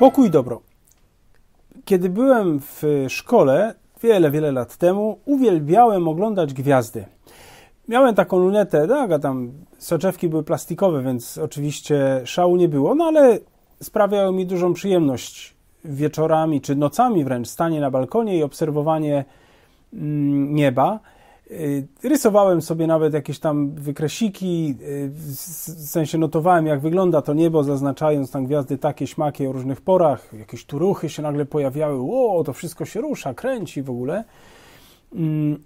Pokój dobro. Kiedy byłem w szkole wiele, wiele lat temu, uwielbiałem oglądać gwiazdy. Miałem taką lunetę, tak, a tam soczewki były plastikowe, więc oczywiście szału nie było, no ale sprawiało mi dużą przyjemność wieczorami czy nocami wręcz stanie na balkonie i obserwowanie mm, nieba. Y, rysowałem sobie nawet jakieś tam wykresiki, y, w sensie notowałem, jak wygląda to niebo, zaznaczając tam gwiazdy takie, śmakie o różnych porach. Jakieś tu ruchy się nagle pojawiały, o, to wszystko się rusza, kręci w ogóle. Mm,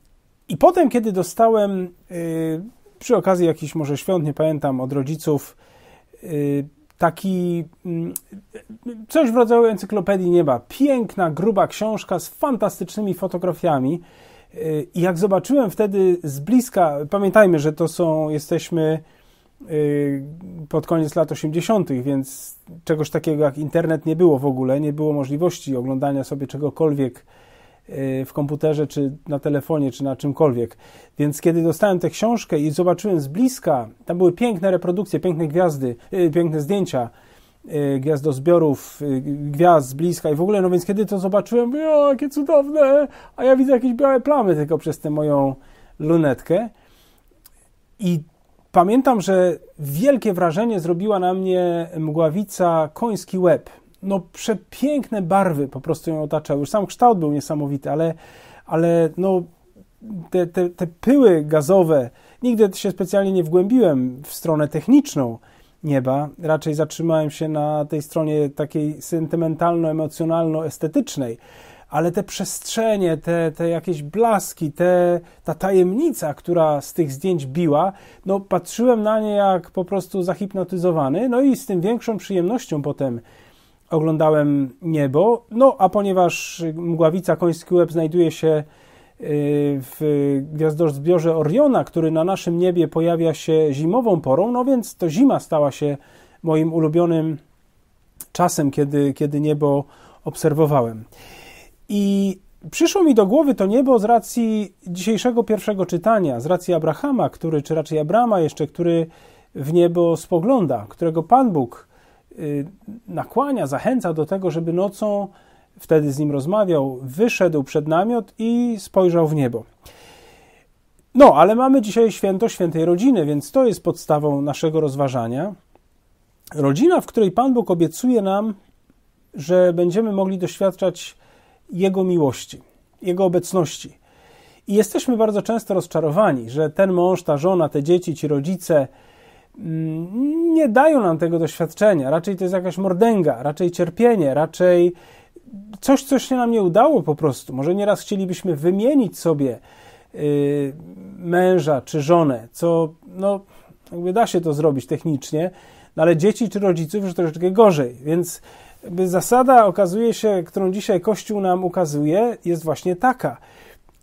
I potem, kiedy dostałem y, przy okazji jakiś może świąt, nie pamiętam, od rodziców, taki mm, coś w rodzaju encyklopedii nieba. Piękna, gruba książka z fantastycznymi fotografiami. I jak zobaczyłem wtedy z bliska, pamiętajmy, że to są, jesteśmy y, pod koniec lat 80., więc czegoś takiego jak internet nie było w ogóle, nie było możliwości oglądania sobie czegokolwiek y, w komputerze, czy na telefonie, czy na czymkolwiek. Więc kiedy dostałem tę książkę i zobaczyłem z bliska, tam były piękne reprodukcje, piękne gwiazdy, y, piękne zdjęcia Y, gwiazdozbiorów, y, gwiazd z bliska i w ogóle, no więc kiedy to zobaczyłem, mówię, o, jakie cudowne, a ja widzę jakieś białe plamy tylko przez tę moją lunetkę i pamiętam, że wielkie wrażenie zrobiła na mnie mgławica Koński Łeb. No przepiękne barwy po prostu ją otaczały, już sam kształt był niesamowity, ale, ale no te, te, te pyły gazowe, nigdy się specjalnie nie wgłębiłem w stronę techniczną, nieba. Raczej zatrzymałem się na tej stronie takiej sentymentalno-emocjonalno-estetycznej, ale te przestrzenie, te, te jakieś blaski, te, ta tajemnica, która z tych zdjęć biła, no patrzyłem na nie jak po prostu zahipnotyzowany, no i z tym większą przyjemnością potem oglądałem niebo. No a ponieważ Mgławica Koński Łeb znajduje się Y, w gwiazdozbiorze Oriona, który na naszym niebie pojawia się zimową porą, no więc to zima stała się moim ulubionym czasem, kiedy, kiedy niebo obserwowałem. I przyszło mi do głowy to niebo z racji dzisiejszego pierwszego czytania, z racji Abrahama, który, czy raczej Abrama jeszcze, który w niebo spogląda, którego Pan Bóg y, nakłania, zachęca do tego, żeby nocą wtedy z nim rozmawiał, wyszedł przed namiot i spojrzał w niebo. No, ale mamy dzisiaj święto świętej rodziny, więc to jest podstawą naszego rozważania. Rodzina, w której Pan Bóg obiecuje nam, że będziemy mogli doświadczać Jego miłości, Jego obecności. I jesteśmy bardzo często rozczarowani, że ten mąż, ta żona, te dzieci, ci rodzice mm, nie dają nam tego doświadczenia. Raczej to jest jakaś mordęga, raczej cierpienie, raczej coś, co się nam nie udało po prostu. Może nieraz chcielibyśmy wymienić sobie y, męża czy żonę, co no, jakby da się to zrobić technicznie, no ale dzieci czy rodziców już troszeczkę gorzej, więc jakby zasada okazuje się, którą dzisiaj Kościół nam ukazuje, jest właśnie taka,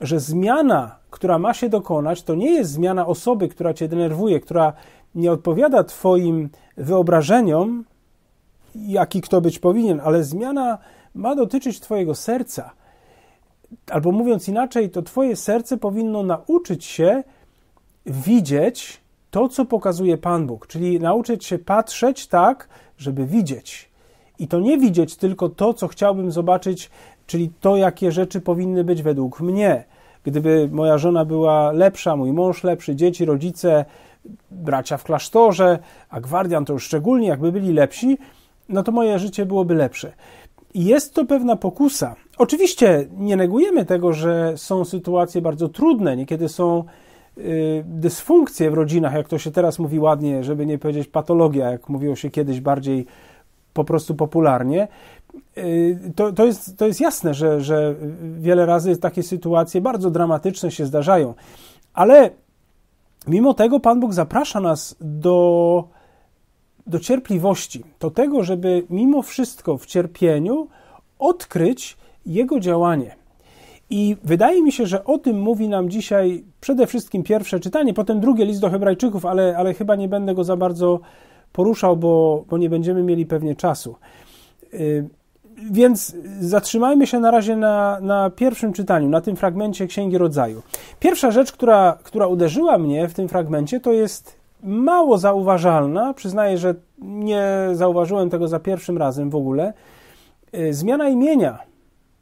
że zmiana, która ma się dokonać, to nie jest zmiana osoby, która cię denerwuje, która nie odpowiada twoim wyobrażeniom, jaki kto być powinien, ale zmiana ma dotyczyć Twojego serca. Albo mówiąc inaczej, to Twoje serce powinno nauczyć się widzieć to, co pokazuje Pan Bóg, czyli nauczyć się patrzeć tak, żeby widzieć. I to nie widzieć tylko to, co chciałbym zobaczyć, czyli to, jakie rzeczy powinny być według mnie. Gdyby moja żona była lepsza, mój mąż lepszy, dzieci, rodzice, bracia w klasztorze, a gwardian to już szczególnie, jakby byli lepsi, no to moje życie byłoby lepsze. Jest to pewna pokusa. Oczywiście nie negujemy tego, że są sytuacje bardzo trudne, niekiedy są y, dysfunkcje w rodzinach, jak to się teraz mówi ładnie, żeby nie powiedzieć patologia, jak mówiło się kiedyś bardziej po prostu popularnie. Y, to, to, jest, to jest jasne, że, że wiele razy takie sytuacje bardzo dramatyczne się zdarzają, ale mimo tego Pan Bóg zaprasza nas do do cierpliwości, do tego, żeby mimo wszystko w cierpieniu odkryć Jego działanie. I wydaje mi się, że o tym mówi nam dzisiaj przede wszystkim pierwsze czytanie, potem drugie list do Hebrajczyków, ale, ale chyba nie będę go za bardzo poruszał, bo, bo nie będziemy mieli pewnie czasu. Y, więc zatrzymajmy się na razie na, na pierwszym czytaniu, na tym fragmencie Księgi Rodzaju. Pierwsza rzecz, która, która uderzyła mnie w tym fragmencie, to jest mało zauważalna, przyznaję, że nie zauważyłem tego za pierwszym razem w ogóle, y, zmiana imienia.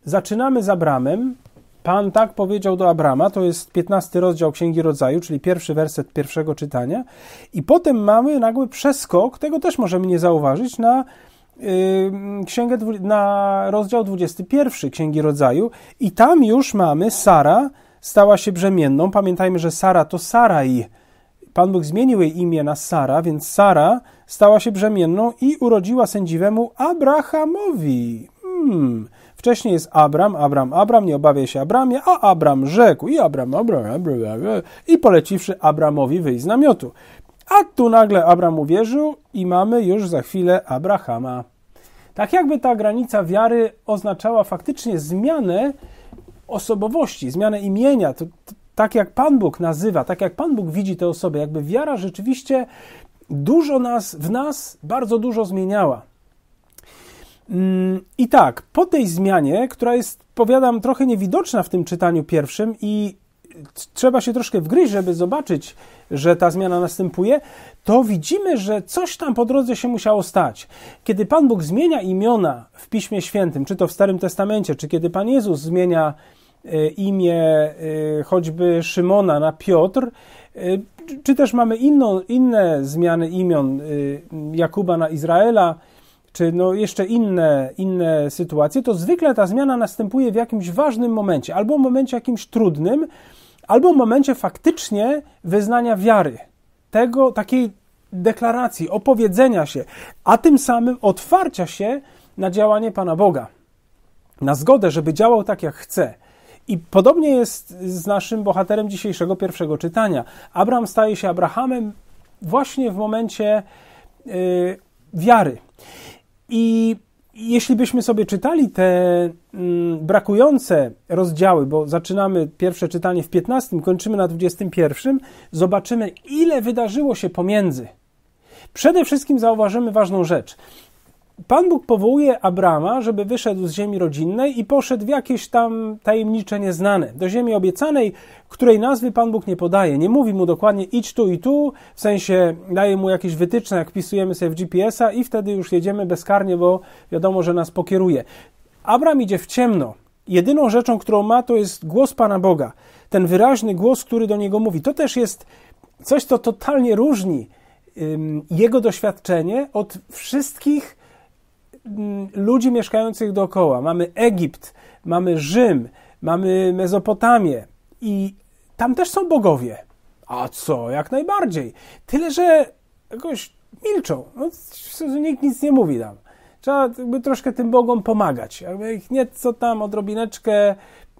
Zaczynamy z Abramem. Pan tak powiedział do Abrama, to jest 15 rozdział Księgi Rodzaju, czyli pierwszy werset pierwszego czytania. I potem mamy nagły przeskok, tego też możemy nie zauważyć, na y, księgę, na rozdział 21 Księgi Rodzaju i tam już mamy Sara stała się brzemienną. Pamiętajmy, że Sara to Saraj, Pan Bóg zmienił jej imię na Sara, więc Sara stała się brzemienną i urodziła sędziwemu Abrahamowi. Hmm. Wcześniej jest Abram, Abram, Abram, nie obawiaj się Abramie, a Abram rzekł i Abram, Abram, Abram, Abram i poleciwszy Abramowi wyjść z namiotu. A tu nagle Abram uwierzył i mamy już za chwilę Abrahama. Tak jakby ta granica wiary oznaczała faktycznie zmianę osobowości, zmianę imienia. To, to, tak jak Pan Bóg nazywa, tak jak Pan Bóg widzi te osoby, jakby wiara rzeczywiście dużo nas, w nas bardzo dużo zmieniała. Mm, I tak, po tej zmianie, która jest, powiadam, trochę niewidoczna w tym czytaniu pierwszym i trzeba się troszkę wgryźć, żeby zobaczyć, że ta zmiana następuje, to widzimy, że coś tam po drodze się musiało stać. Kiedy Pan Bóg zmienia imiona w Piśmie Świętym, czy to w Starym Testamencie, czy kiedy Pan Jezus zmienia Y, imię y, choćby Szymona na Piotr, y, czy też mamy inne zmiany imion Jakuba na Izraela, czy no jeszcze inne, inne sytuacje, to zwykle ta zmiana następuje w jakimś ważnym momencie, albo momencie jakimś trudnym, albo momencie faktycznie wyznania wiary, tego takiej deklaracji, opowiedzenia się, a tym samym otwarcia się na działanie Pana Boga, na zgodę, żeby działał tak jak chce. I podobnie jest z naszym bohaterem dzisiejszego pierwszego czytania. Abraham staje się Abrahamem właśnie w momencie y, wiary. I jeśli byśmy sobie czytali te mm, brakujące rozdziały, bo zaczynamy pierwsze czytanie w 15, kończymy na 21, zobaczymy, ile wydarzyło się pomiędzy. Przede wszystkim zauważymy ważną rzecz. Pan Bóg powołuje Abrama, żeby wyszedł z ziemi rodzinnej i poszedł w jakieś tam tajemnicze nieznane, do ziemi obiecanej, której nazwy Pan Bóg nie podaje. Nie mówi mu dokładnie idź tu i tu, w sensie daje mu jakieś wytyczne, jak wpisujemy sobie w GPS-a i wtedy już jedziemy bezkarnie, bo wiadomo, że nas pokieruje. Abram idzie w ciemno. Jedyną rzeczą, którą ma, to jest głos Pana Boga. Ten wyraźny głos, który do niego mówi. To też jest coś, co totalnie różni jego doświadczenie od wszystkich Mm, ludzi mieszkających dookoła. Mamy Egipt, mamy Rzym, mamy Mezopotamię i tam też są bogowie. A co, jak najbardziej. Tyle, że jakoś milczą. No, nikt nic nie mówi tam. Trzeba jakby troszkę tym bogom pomagać. Jakby ich nieco tam odrobineczkę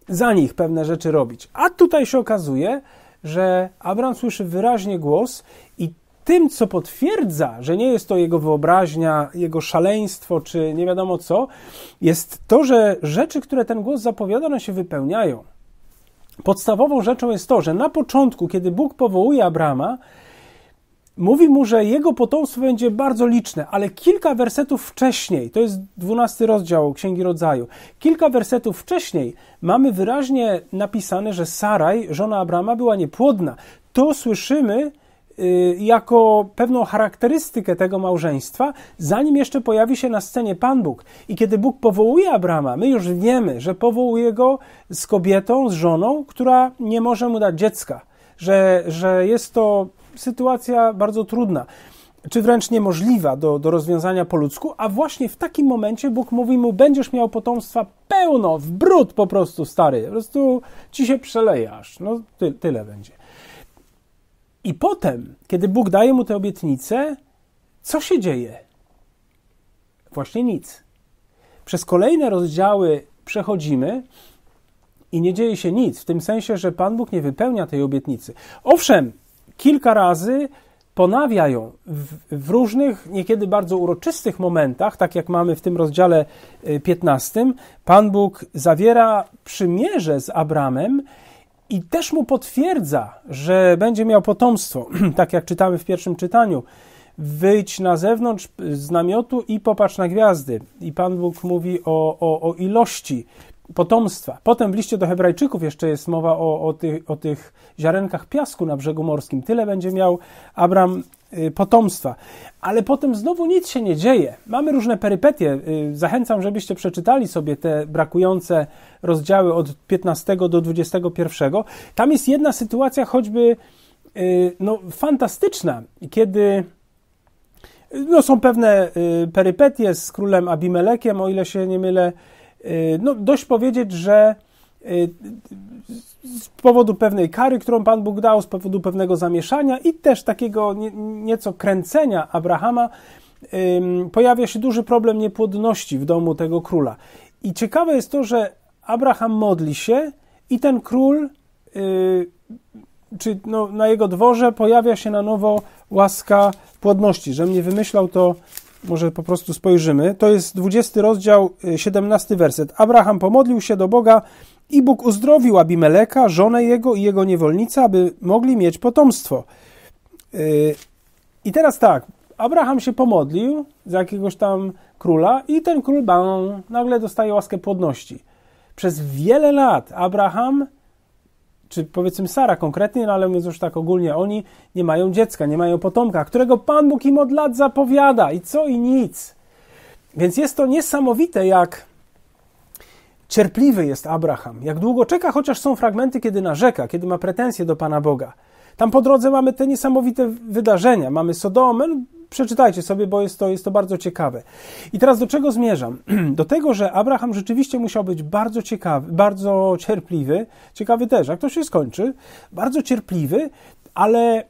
za nich pewne rzeczy robić. A tutaj się okazuje, że Abram słyszy wyraźnie głos i tym, co potwierdza, że nie jest to jego wyobraźnia, jego szaleństwo czy nie wiadomo co, jest to, że rzeczy, które ten głos zapowiada, one się wypełniają. Podstawową rzeczą jest to, że na początku, kiedy Bóg powołuje Abrama, mówi mu, że jego potomstwo będzie bardzo liczne, ale kilka wersetów wcześniej, to jest dwunasty rozdział Księgi Rodzaju, kilka wersetów wcześniej mamy wyraźnie napisane, że Saraj, żona Abrama, była niepłodna. To słyszymy Y, jako pewną charakterystykę tego małżeństwa, zanim jeszcze pojawi się na scenie Pan Bóg. I kiedy Bóg powołuje Abrama, my już wiemy, że powołuje go z kobietą, z żoną, która nie może mu dać dziecka, że, że jest to sytuacja bardzo trudna czy wręcz niemożliwa do, do rozwiązania po ludzku, a właśnie w takim momencie Bóg mówi mu, będziesz miał potomstwa pełno, w brud po prostu, stary, po prostu ci się przelejasz, no ty, tyle będzie. I potem, kiedy Bóg daje mu te obietnice, co się dzieje? Właśnie nic. Przez kolejne rozdziały przechodzimy i nie dzieje się nic, w tym sensie, że Pan Bóg nie wypełnia tej obietnicy. Owszem, kilka razy ponawia ją w, w, różnych, niekiedy bardzo uroczystych momentach, tak jak mamy w tym rozdziale 15. E, Pan Bóg zawiera przymierze z Abramem i też mu potwierdza, że będzie miał potomstwo, tak jak czytamy w pierwszym czytaniu. Wyjdź na zewnątrz z namiotu i popatrz na gwiazdy. I Pan Bóg mówi o, o, o ilości potomstwa. Potem w liście do Hebrajczyków jeszcze jest mowa o, o, tych, o tych ziarenkach piasku na brzegu morskim. Tyle będzie miał Abraham. Y, potomstwa. Ale potem znowu nic się nie dzieje. Mamy różne perypetie. Y, zachęcam, żebyście przeczytali sobie te brakujące rozdziały od 15 do 21. Tam jest jedna sytuacja choćby y, no, fantastyczna, kiedy no, są pewne perypetie z królem Abimelekiem, o ile się nie mylę. No, dość powiedzieć, że z powodu pewnej kary, którą Pan Bóg dał, z powodu pewnego zamieszania i też takiego nie, nieco kręcenia Abrahama, ym, pojawia się duży problem niepłodności w domu tego króla. I ciekawe jest to, że Abraham modli się i ten król, yy, czy no, na jego dworze pojawia się na nowo łaska płodności. Że mnie wymyślał, to może po prostu spojrzymy. To jest 20 rozdział, 17 y, werset. Abraham pomodlił się do Boga i Bóg uzdrowił Abimeleka, żonę jego i jego niewolnicę, aby mogli mieć potomstwo. Y, I teraz tak, Abraham się pomodlił za jakiegoś tam króla i ten król bam, nagle dostaje łaskę płodności. Przez wiele lat Abraham, czy powiedzmy Sara konkretnie, no ale mówiąc już tak ogólnie, oni nie mają dziecka, nie mają potomka, którego Pan Bóg im od lat zapowiada i co i nic. Więc jest to niesamowite, jak Cierpliwy jest Abraham. Jak długo czeka, chociaż są fragmenty, kiedy narzeka, kiedy ma pretensje do Pana Boga. Tam po drodze mamy te niesamowite wydarzenia. Mamy Sodomę. No, przeczytajcie sobie, bo jest to, jest to bardzo ciekawe. I teraz do czego zmierzam? Do tego, że Abraham rzeczywiście musiał być bardzo ciekawy, bardzo cierpliwy. Ciekawy też, jak to się skończy. Bardzo cierpliwy, ale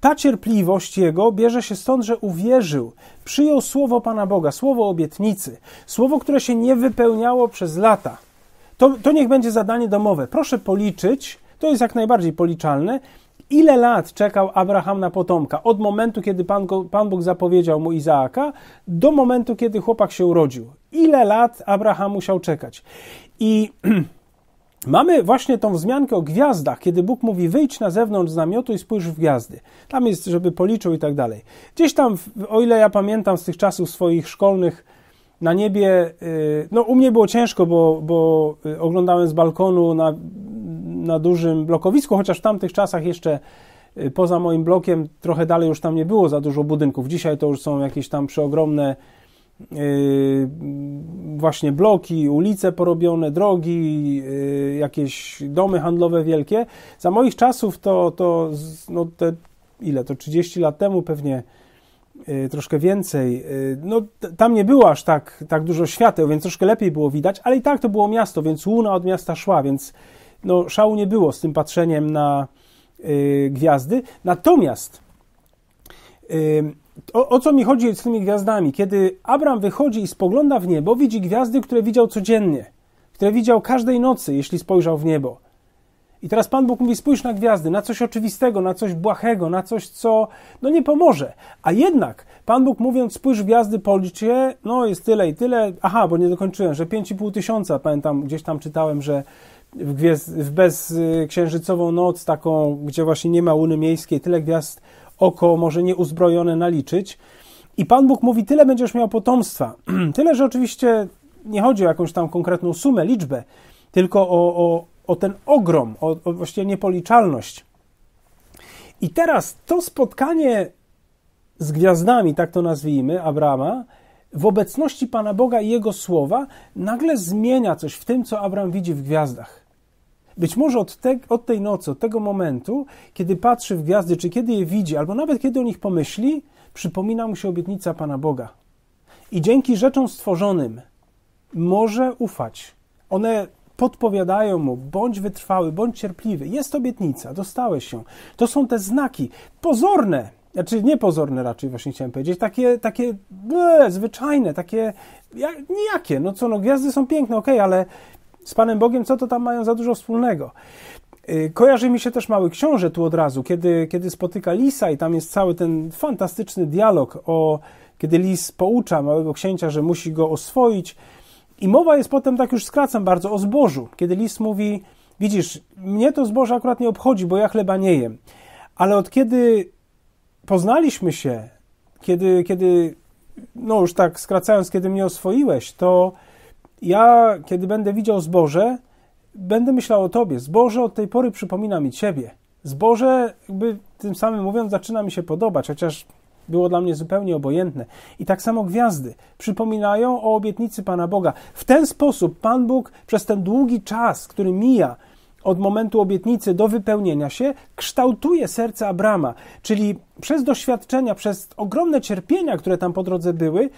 ta cierpliwość jego bierze się stąd, że uwierzył, przyjął słowo Pana Boga, słowo obietnicy, słowo, które się nie wypełniało przez lata. To, to niech będzie zadanie domowe. Proszę policzyć, to jest jak najbardziej policzalne, ile lat czekał Abraham na potomka, od momentu, kiedy Pan, Pan Bóg zapowiedział mu Izaaka, do momentu, kiedy chłopak się urodził. Ile lat Abraham musiał czekać? I Mamy właśnie tą wzmiankę o gwiazdach, kiedy Bóg mówi: wyjdź na zewnątrz z namiotu i spójrz w gwiazdy. Tam jest, żeby policzył i tak dalej. Gdzieś tam, o ile ja pamiętam z tych czasów swoich szkolnych, na niebie, y, no u mnie było ciężko, bo, bo y, oglądałem z balkonu na, na dużym blokowisku, chociaż w tamtych czasach jeszcze y, poza moim blokiem trochę dalej już tam nie było za dużo budynków. Dzisiaj to już są jakieś tam przeogromne Yy, właśnie bloki, ulice porobione, drogi, yy, jakieś domy handlowe wielkie. Za moich czasów to, to no te, ile, to 30 lat temu pewnie yy, troszkę więcej. No, tam nie było aż tak, tak dużo świateł, więc troszkę lepiej było widać, ale i tak to było miasto, więc łuna od miasta szła, więc no, szału nie było z tym patrzeniem na y, gwiazdy. Natomiast y, o, o, co mi chodzi z tymi gwiazdami? Kiedy Abraham wychodzi i spogląda w niebo, widzi gwiazdy, które widział codziennie, które widział każdej nocy, jeśli spojrzał w niebo. I teraz Pan Bóg mówi: spójrz na gwiazdy, na coś oczywistego, na coś błahego, na coś, co no nie pomoże. A jednak Pan Bóg mówiąc: spójrz gwiazdy, policz je, no jest tyle i tyle. Aha, bo nie dokończyłem, że 5,5 tysiąca, pamiętam, gdzieś tam czytałem, że w, gwiazd, w bezksiężycową y, noc, taką, gdzie właśnie nie ma łuny miejskiej, tyle gwiazd oko może nieuzbrojone naliczyć. I Pan Bóg mówi: Tyle będziesz miał potomstwa. Tyle, że oczywiście nie chodzi o jakąś tam konkretną sumę, liczbę, tylko o, o, o ten ogrom, o, o właściwie niepoliczalność. I teraz to spotkanie z gwiazdami, tak to nazwijmy, Abrama, w obecności Pana Boga i Jego słowa, nagle zmienia coś w tym, co Abraham widzi w gwiazdach. Być może od, te, od tej nocy, od tego momentu, kiedy patrzy w gwiazdy, czy kiedy je widzi, albo nawet kiedy o nich pomyśli, przypomina mu się obietnica Pana Boga. I dzięki rzeczom stworzonym może ufać. One podpowiadają mu, bądź wytrwały, bądź cierpliwy. Jest obietnica, dostałeś się. To są te znaki pozorne, znaczy niepozorne raczej właśnie chciałem powiedzieć, takie, takie ble, zwyczajne, takie nijakie. No co, no gwiazdy są piękne, okej, okay, ale z Panem Bogiem, co to tam mają za dużo wspólnego. Y, kojarzy mi się też Mały Książę tu od razu, kiedy, kiedy spotyka Lisa i tam jest cały ten fantastyczny dialog o kiedy Lis poucza małego księcia, że musi go oswoić. I mowa jest potem, tak już skracam bardzo, o zbożu, kiedy Lis mówi, widzisz, mnie to zboże akurat nie obchodzi, bo ja chleba nie jem. Ale od kiedy poznaliśmy się, kiedy, kiedy no już tak skracając, kiedy mnie oswoiłeś, to ja, kiedy będę widział zboże, będę myślał o Tobie. Zboże od tej pory przypomina mi Ciebie. Zboże, jakby tym samym mówiąc, zaczyna mi się podobać, chociaż było dla mnie zupełnie obojętne. I tak samo gwiazdy przypominają o obietnicy Pana Boga. W ten sposób Pan Bóg przez ten długi czas, który mija, od momentu obietnicy do wypełnienia się kształtuje serce Abrama, czyli przez doświadczenia, przez ogromne cierpienia, które tam po drodze były,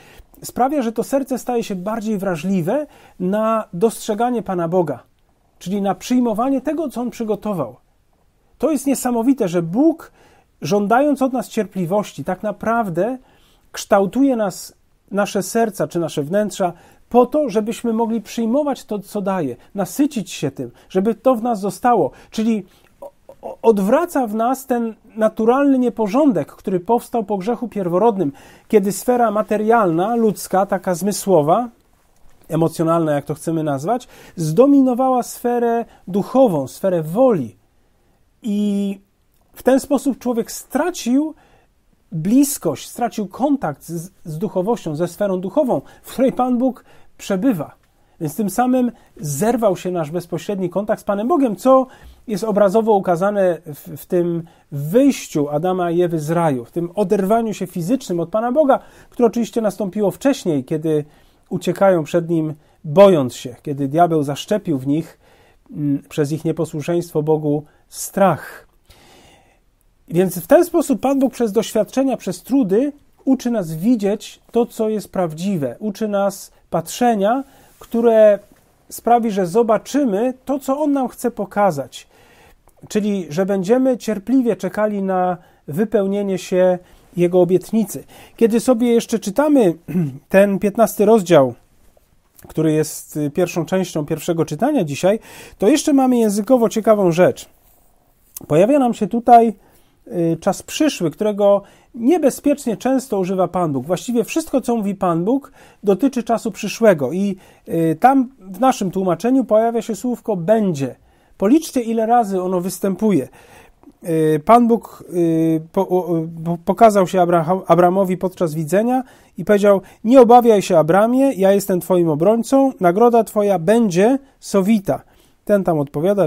sprawia, że to serce staje się bardziej wrażliwe na dostrzeganie Pana Boga, czyli na przyjmowanie tego, co On przygotował. To jest niesamowite, że Bóg, żądając od nas cierpliwości, tak naprawdę kształtuje nas nasze serca czy nasze wnętrza, po to, żebyśmy mogli przyjmować to, co daje, nasycić się tym, żeby to w nas zostało. Czyli odwraca w nas ten naturalny nieporządek, który powstał po grzechu pierworodnym, kiedy sfera materialna, ludzka, taka zmysłowa, emocjonalna, jak to chcemy nazwać, zdominowała sferę duchową, sferę woli. I w ten sposób człowiek stracił bliskość, stracił kontakt z, z duchowością, ze sferą duchową, w której Pan Bóg przebywa. Więc tym samym zerwał się nasz bezpośredni kontakt z Panem Bogiem, co jest obrazowo ukazane w, w, tym wyjściu Adama i Ewy z raju, w tym oderwaniu się fizycznym od Pana Boga, które oczywiście nastąpiło wcześniej, kiedy uciekają przed Nim, bojąc się, kiedy diabeł zaszczepił w nich m, mm, przez ich nieposłuszeństwo Bogu strach. Więc w ten sposób Pan Bóg przez doświadczenia, przez trudy uczy nas widzieć to, co jest prawdziwe, uczy nas patrzenia, które sprawi, że zobaczymy to, co On nam chce pokazać. Czyli, że będziemy cierpliwie czekali na wypełnienie się Jego obietnicy. Kiedy sobie jeszcze czytamy ten 15 rozdział, który jest y, pierwszą częścią pierwszego czytania dzisiaj, to jeszcze mamy językowo ciekawą rzecz. Pojawia nam się tutaj Y, czas przyszły, którego niebezpiecznie często używa Pan Bóg. Właściwie wszystko, co mówi Pan Bóg, dotyczy czasu przyszłego i y, tam w naszym tłumaczeniu pojawia się słówko będzie. Policzcie, ile razy ono występuje. Y, Pan Bóg pokazał się Abramowi podczas widzenia i powiedział: Nie obawiaj się, Abramie, ja jestem Twoim obrońcą, nagroda Twoja będzie sowita. Ten tam odpowiada,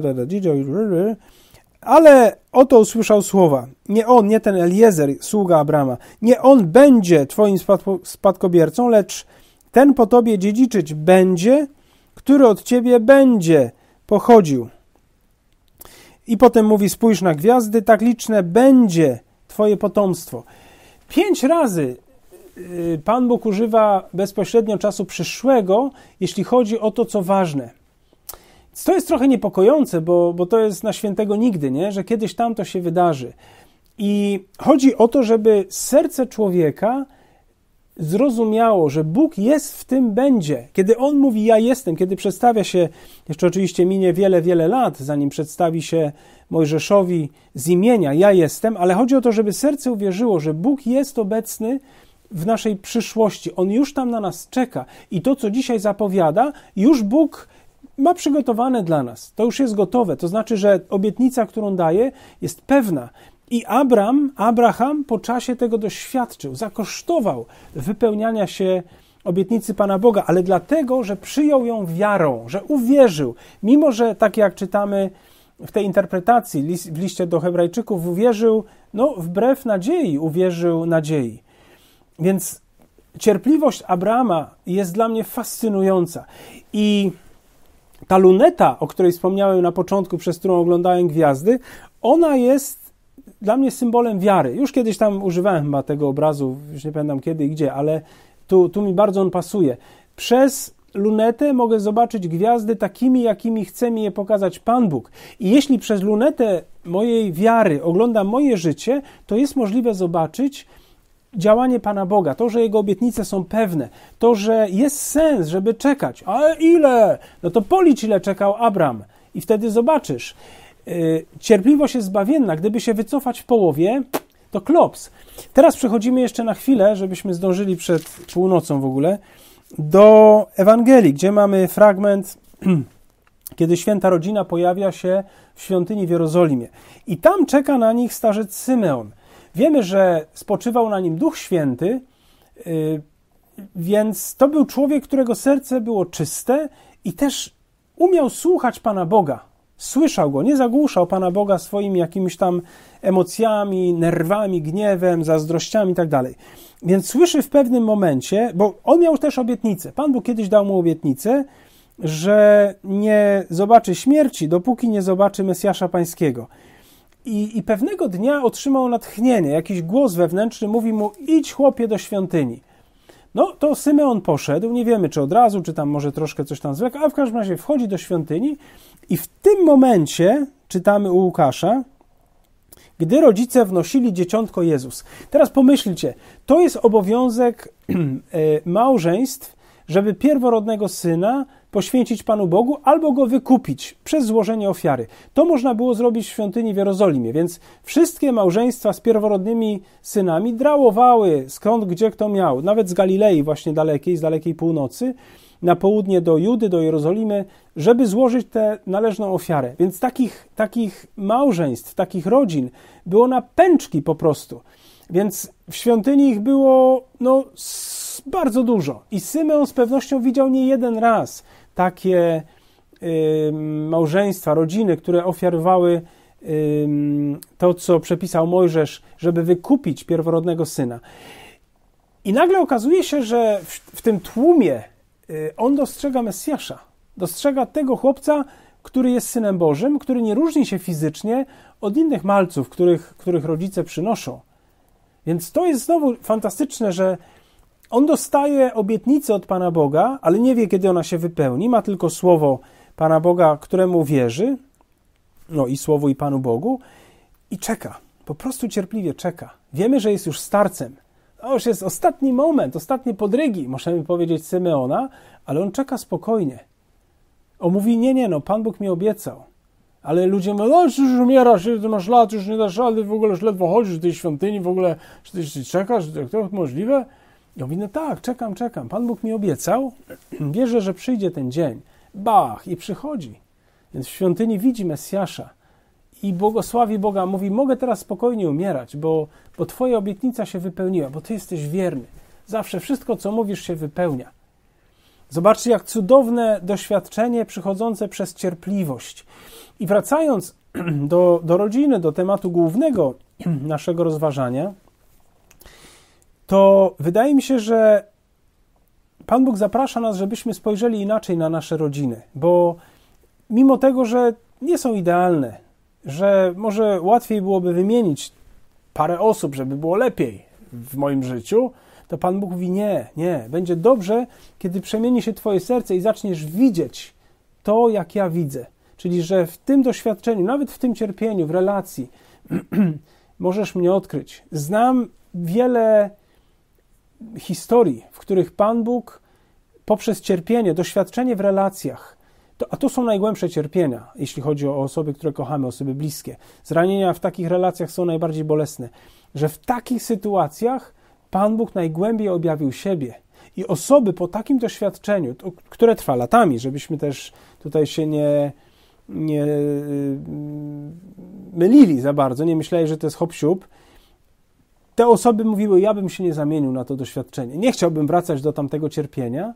ale oto usłyszał słowa: Nie on, nie ten Eliezer, sługa Abrama, nie on będzie twoim spadkobiercą, lecz ten po tobie dziedziczyć będzie, który od ciebie będzie pochodził. I potem mówi: Spójrz na gwiazdy, tak liczne będzie twoje potomstwo. Pięć razy y, Pan Bóg używa bezpośrednio czasu przyszłego, jeśli chodzi o to, co ważne. To jest trochę niepokojące, bo, bo to jest na świętego nigdy, nie? że kiedyś tam to się wydarzy. I chodzi o to, żeby serce człowieka zrozumiało, że Bóg jest w tym będzie. Kiedy On mówi ja jestem, kiedy przedstawia się, jeszcze oczywiście minie wiele, wiele lat, zanim przedstawi się Mojżeszowi z imienia ja jestem, ale chodzi o to, żeby serce uwierzyło, że Bóg jest obecny w naszej przyszłości. On już tam na nas czeka i to, co dzisiaj zapowiada, już Bóg ma przygotowane dla nas. To już jest gotowe. To znaczy, że obietnica, którą daje, jest pewna. I Abraham, Abraham po czasie tego doświadczył, zakosztował wypełniania się obietnicy Pana Boga, ale dlatego, że przyjął ją wiarą, że uwierzył. Mimo, że tak jak czytamy w tej interpretacji w liście do Hebrajczyków, uwierzył, no wbrew nadziei, uwierzył nadziei. Więc cierpliwość Abrahama jest dla mnie fascynująca. I ta luneta, o której wspomniałem na początku, przez którą oglądałem gwiazdy, ona jest dla mnie symbolem wiary. Już kiedyś tam używałem chyba tego obrazu, już nie pamiętam kiedy i gdzie, ale tu, tu mi bardzo on pasuje. Przez lunetę mogę zobaczyć gwiazdy takimi, jakimi chce mi je pokazać Pan Bóg. I jeśli przez lunetę mojej wiary oglądam moje życie, to jest możliwe zobaczyć, działanie Pana Boga, to, że Jego obietnice są pewne, to, że jest sens, żeby czekać. Ale ile? No to policz, ile czekał Abram i wtedy zobaczysz. Y, cierpliwość jest zbawienna. Gdyby się wycofać w połowie, to klops. Teraz przechodzimy jeszcze na chwilę, żebyśmy zdążyli przed północą w ogóle, do Ewangelii, gdzie mamy fragment, kiedy święta rodzina pojawia się w świątyni w Jerozolimie. I tam czeka na nich starzec Symeon – Wiemy, że spoczywał na nim Duch Święty, y, więc to był człowiek, którego serce było czyste i też umiał słuchać Pana Boga. Słyszał go, nie zagłuszał Pana Boga swoimi jakimiś tam emocjami, nerwami, gniewem, zazdrościami itd. Tak więc słyszy w pewnym momencie, bo on miał też obietnicę. Pan Bóg kiedyś dał mu obietnicę, że nie zobaczy śmierci, dopóki nie zobaczy Mesjasza Pańskiego. I, I, pewnego dnia otrzymał natchnienie, jakiś głos wewnętrzny mówi mu: idź chłopie do świątyni. No to Symeon poszedł, nie wiemy czy od razu, czy tam może troszkę coś tam zwleka, a w każdym razie wchodzi do świątyni i w tym momencie, czytamy u Łukasza, gdy rodzice wnosili dzieciątko Jezus. Teraz pomyślcie, to jest obowiązek e, małżeństw, żeby pierworodnego syna poświęcić Panu Bogu albo go wykupić przez złożenie ofiary. To można było zrobić w świątyni w Jerozolimie, więc wszystkie małżeństwa z pierworodnymi synami drałowały skąd gdzie kto miał, nawet z Galilei właśnie dalekiej, z dalekiej północy, na południe do Judy, do Jerozolimy, żeby złożyć tę należną ofiarę. Więc takich, takich małżeństw, takich rodzin było na pęczki po prostu. Więc w świątyni ich było no, bardzo dużo. I Symeon z pewnością widział nie jeden raz takie y, małżeństwa, rodziny, które ofiarowały to, co przepisał Mojżesz, żeby wykupić pierworodnego syna. I nagle okazuje się, że w, w tym tłumie y, on dostrzega Mesjasza, dostrzega tego chłopca, który jest synem Bożym, który nie różni się fizycznie od innych malców, których, których rodzice przynoszą. Więc to jest znowu fantastyczne, że on dostaje obietnicę od Pana Boga, ale nie wie, kiedy ona się wypełni. Ma tylko słowo Pana Boga, któremu wierzy, no i słowo i Panu Bogu, i czeka. Po prostu cierpliwie czeka. Wiemy, że jest już starcem. To już jest ostatni moment, ostatnie podrygi, możemy powiedzieć Symeona, ale on czeka spokojnie. On mówi, nie, nie, no, Pan Bóg mi obiecał. Ale ludzie mówią, no już umierasz, ty masz lat, już nie dasz rady, w ogóle już ledwo chodzisz do tej świątyni, w ogóle, czy ty, czy czekasz, jak to jest możliwe? Ja mówię, no tak, czekam, czekam. Pan Bóg mi obiecał, wierzę, że przyjdzie ten dzień. Bach, i przychodzi. Więc w świątyni widzi Mesjasza i błogosławi Boga. Mówi, mogę teraz spokojnie umierać, bo, bo Twoja obietnica się wypełniła, bo Ty jesteś wierny. Zawsze wszystko, co mówisz, się wypełnia. Zobaczcie, jak cudowne doświadczenie przychodzące przez cierpliwość. I wracając do, do rodziny, do tematu głównego naszego rozważania – to wydaje mi się, że Pan Bóg zaprasza nas, żebyśmy spojrzeli inaczej na nasze rodziny, bo mimo tego, że nie są idealne, że może łatwiej byłoby wymienić parę osób, żeby było lepiej w moim życiu, to Pan Bóg mówi: Nie, nie, będzie dobrze, kiedy przemieni się Twoje serce i zaczniesz widzieć to, jak ja widzę. Czyli, że w tym doświadczeniu, nawet w tym cierpieniu, w relacji, możesz mnie odkryć. Znam wiele historii, w których Pan Bóg poprzez cierpienie, doświadczenie w relacjach, to, a to są najgłębsze cierpienia, jeśli chodzi o osoby, które kochamy, osoby bliskie. Zranienia w takich relacjach są najbardziej bolesne, że w takich sytuacjach Pan Bóg najgłębiej objawił siebie. I osoby po takim doświadczeniu, to, które trwa latami, żebyśmy też tutaj się nie, nie y, y, mylili za bardzo, nie myśleli, że to jest hop -siup te osoby mówiły: Ja bym się nie zamienił na to doświadczenie. Nie chciałbym wracać do tamtego cierpienia,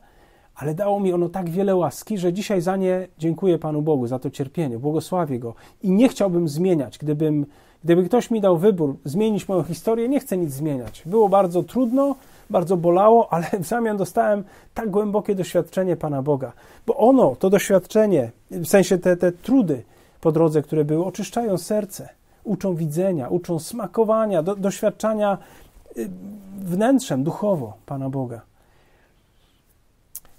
ale dało mi ono tak wiele łaski, że dzisiaj za nie dziękuję Panu Bogu, za to cierpienie, błogosławię Go. I nie chciałbym zmieniać, gdybym, gdyby ktoś mi dał wybór, zmienić moją historię, nie chcę nic zmieniać. Było bardzo trudno, bardzo bolało, ale w zamian dostałem tak głębokie doświadczenie Pana Boga, bo ono, to doświadczenie, w sensie te, te trudy po drodze, które były, oczyszczają serce uczą widzenia, uczą smakowania, do, doświadczania y, wnętrzem, duchowo Pana Boga.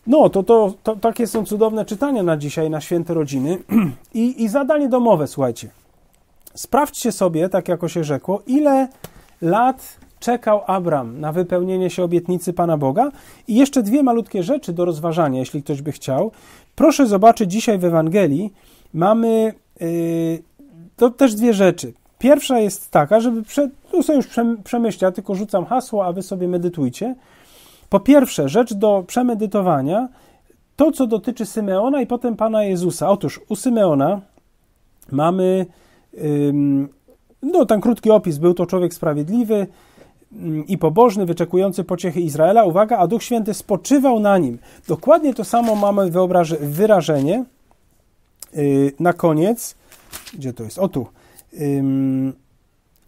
No, to, to, to, takie są cudowne czytania na dzisiaj, na święte rodziny. I, I zadanie domowe, słuchajcie. Sprawdźcie sobie, tak jako się rzekło, ile lat czekał Abram na wypełnienie się obietnicy Pana Boga. I jeszcze dwie malutkie rzeczy do rozważania, jeśli ktoś by chciał. Proszę zobaczyć dzisiaj w Ewangelii mamy. Yy, to też dwie rzeczy. Pierwsza jest taka, żeby prze, tu no sobie już przemyślę, tylko rzucam hasło, a wy sobie medytujcie. Po pierwsze, rzecz do przemedytowania, to co dotyczy Symeona i potem Pana Jezusa. Otóż u Symeona mamy, no tam krótki opis, był to człowiek sprawiedliwy i pobożny, wyczekujący pociechy Izraela, uwaga, a Duch Święty spoczywał na nim. Dokładnie to samo mamy wyobraże, wyrażenie y, na koniec, gdzie to jest? O tu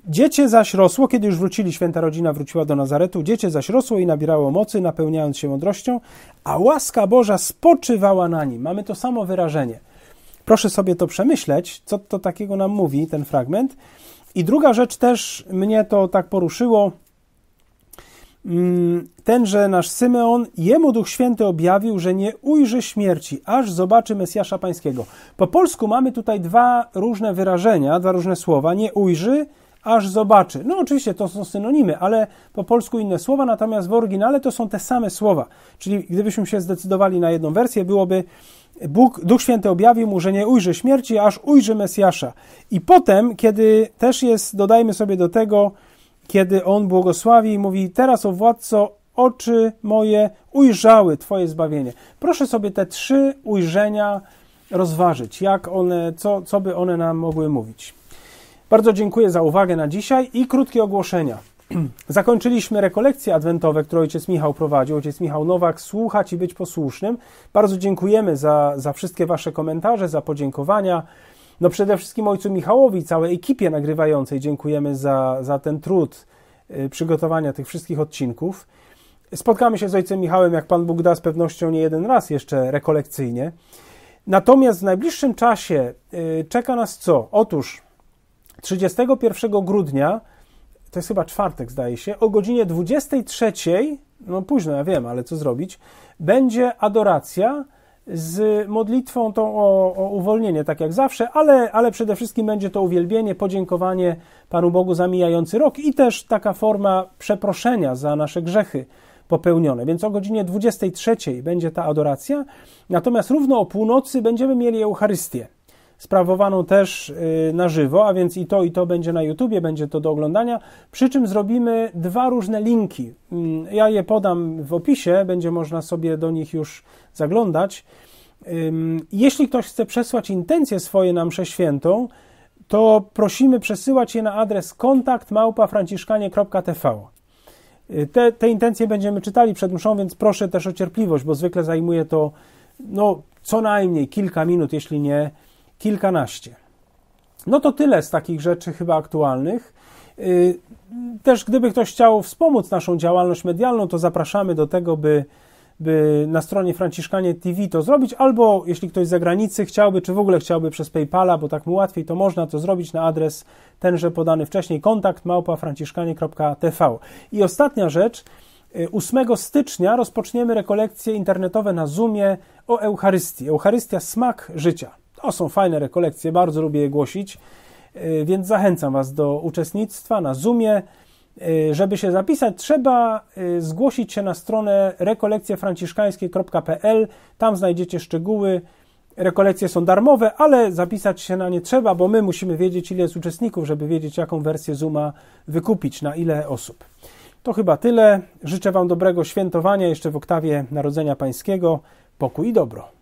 Dziecie zaś rosło, kiedy już wrócili, święta rodzina wróciła do Nazaretu, Dziecie zaś rosło i nabierało mocy, napełniając się mądrością, a łaska Boża spoczywała na nim. Mamy to samo wyrażenie. Proszę sobie to przemyśleć, co to takiego nam mówi ten fragment. I druga rzecz też mnie to tak poruszyło, Mm, tenże nasz Symeon, jemu Duch Święty objawił, że nie ujrzy śmierci, aż zobaczy Mesjasza Pańskiego. Po polsku mamy tutaj dwa różne wyrażenia, dwa różne słowa, nie ujrzy, aż zobaczy. No oczywiście to są synonimy, ale po polsku inne słowa, natomiast w oryginale to są te same słowa. Czyli gdybyśmy się zdecydowali na jedną wersję, byłoby Bóg, Duch Święty objawił mu, że nie ujrzy śmierci, aż ujrzy Mesjasza. I potem, kiedy też jest, dodajmy sobie do tego, kiedy on błogosławi i mówi: Teraz, o władco, oczy moje ujrzały Twoje zbawienie. Proszę sobie te trzy ujrzenia rozważyć, jak one, co, co by one nam mogły mówić. Bardzo dziękuję za uwagę na dzisiaj i krótkie ogłoszenia. Zakończyliśmy rekolekcje adwentowe, które ojciec Michał prowadził. Ojciec Michał Nowak, słuchać i być posłusznym. Bardzo dziękujemy za, za wszystkie Wasze komentarze, za podziękowania. No przede wszystkim ojcu Michałowi i całej ekipie nagrywającej dziękujemy za, za ten trud y, przygotowania tych wszystkich odcinków. Spotkamy się z ojcem Michałem, jak Pan Bóg da, z pewnością nie jeden raz jeszcze rekolekcyjnie. Natomiast w najbliższym czasie y, czeka nas co? Otóż 31 grudnia, to jest chyba czwartek, zdaje się, o godzinie 23, no późno, ja wiem, ale co zrobić, będzie adoracja z modlitwą tą o, o, uwolnienie, tak jak zawsze, ale, ale przede wszystkim będzie to uwielbienie, podziękowanie Panu Bogu za mijający rok i też taka forma przeproszenia za nasze grzechy popełnione. Więc o godzinie 23 będzie ta adoracja, natomiast równo o północy będziemy mieli Eucharystię sprawowaną też y, na żywo, a więc i to, i to będzie na YouTubie, będzie to do oglądania. Przy czym zrobimy dwa różne linki. Mm, ja je podam w opisie, będzie można sobie do nich już zaglądać. Jeśli ktoś chce przesłać intencje swoje na mszę świętą, to prosimy przesyłać je na adres kontakt y, Te, te intencje będziemy czytali przed mszą, więc proszę też o cierpliwość, bo zwykle zajmuje to no, co najmniej kilka minut, jeśli nie kilkanaście. No to tyle z takich rzeczy chyba aktualnych. Y, też gdyby ktoś chciał wspomóc naszą działalność medialną, to zapraszamy do tego, by, by na stronie Franciszkanie TV to zrobić, albo jeśli ktoś z zagranicy chciałby, czy w ogóle chciałby przez PayPala, bo tak mu łatwiej, to można to zrobić na adres tenże podany wcześniej, kontakt małpafranciszkanie.tv. I ostatnia rzecz, 8 y, stycznia rozpoczniemy rekolekcje internetowe na Zoomie o Eucharystii. Eucharystia smak życia. To są fajne rekolekcje, bardzo lubię je głosić, e, więc zachęcam Was do uczestnictwa na Zoomie. E, żeby się zapisać, trzeba e, zgłosić się na stronę rekolekcjefranciszkańskie.pl. Tam znajdziecie szczegóły. Rekolekcje są darmowe, ale zapisać się na nie trzeba, bo my musimy wiedzieć, ile jest uczestników, żeby wiedzieć, jaką wersję Zooma wykupić, na ile osób. To chyba tyle. Życzę Wam dobrego świętowania jeszcze w oktawie Narodzenia Pańskiego. Pokój i dobro.